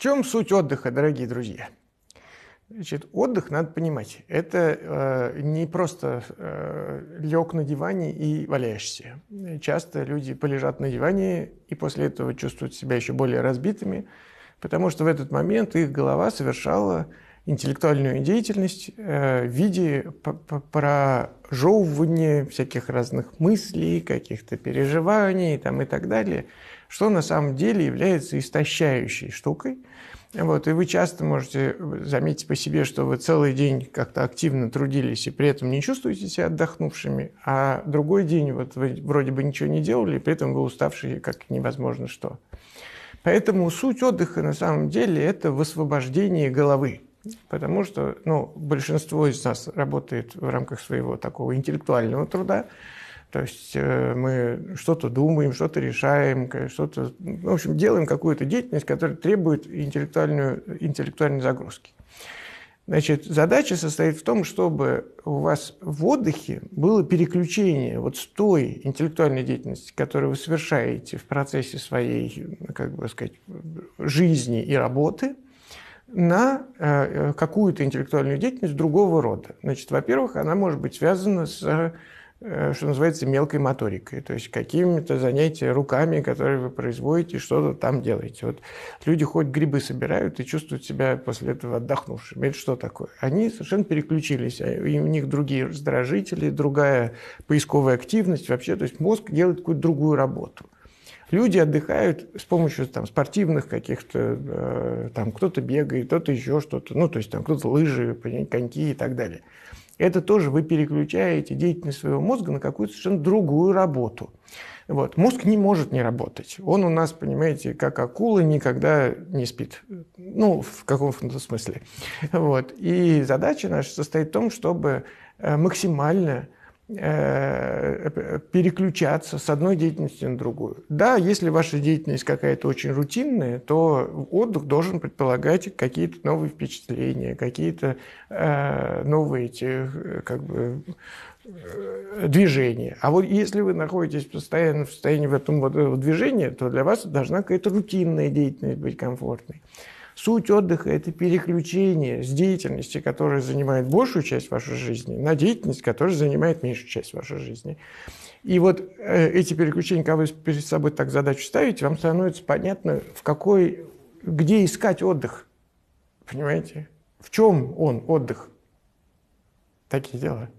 чем суть отдыха, дорогие друзья? Значит, отдых, надо понимать, это э, не просто э, лег на диване и валяешься. Часто люди полежат на диване и после этого чувствуют себя еще более разбитыми, потому что в этот момент их голова совершала интеллектуальную деятельность э, в виде прожевывания всяких разных мыслей, каких-то переживаний там, и так далее, что на самом деле является истощающей штукой. Вот, и вы часто можете э, заметить по себе, что вы целый день как-то активно трудились и при этом не чувствуете себя отдохнувшими, а другой день вот вы вроде бы ничего не делали, и при этом вы уставшие как невозможно что. Поэтому суть отдыха на самом деле это высвобождение головы. Потому что ну, большинство из нас работает в рамках своего такого интеллектуального труда. То есть э, мы что-то думаем, что-то решаем, что-то, ну, в общем, делаем какую-то деятельность, которая требует интеллектуальную, интеллектуальной загрузки. Значит, задача состоит в том, чтобы у вас в отдыхе было переключение вот с той интеллектуальной деятельности, которую вы совершаете в процессе своей, как бы сказать, жизни и работы – на э, какую-то интеллектуальную деятельность другого рода. Значит, во-первых, она может быть связана с э, что называется, мелкой моторикой, то есть какими-то занятиями руками, которые вы производите, что-то там делаете. Вот люди хоть грибы собирают и чувствуют себя после этого отдохнувшими. Это что такое? Они совершенно переключились, а и у них другие раздражители, другая поисковая активность вообще, то есть мозг делает какую-то другую работу – Люди отдыхают с помощью там, спортивных каких-то, э, там кто-то бегает, кто-то еще что-то, ну, то есть там кто-то лыжи, коньки и так далее. Это тоже вы переключаете деятельность своего мозга на какую-то совершенно другую работу. Вот. Мозг не может не работать. Он у нас, понимаете, как акула никогда не спит. Ну, в каком-то смысле. Вот. И задача наша состоит в том, чтобы э, максимально Э, э, переключаться с одной деятельности на другую. Да, если ваша деятельность какая-то очень рутинная, то отдых должен предполагать какие-то новые впечатления, какие-то э, новые эти, как бы, движения. А вот если вы находитесь постоянно в состоянии в этом вот движении, то для вас должна какая-то рутинная деятельность быть комфортной. Суть отдыха – это переключение с деятельности, которая занимает большую часть вашей жизни, на деятельность, которая занимает меньшую часть вашей жизни. И вот э, эти переключения, когда вы перед собой так задачу ставите, вам становится понятно, в какой, где искать отдых. Понимаете? В чем он, отдых? Такие дела.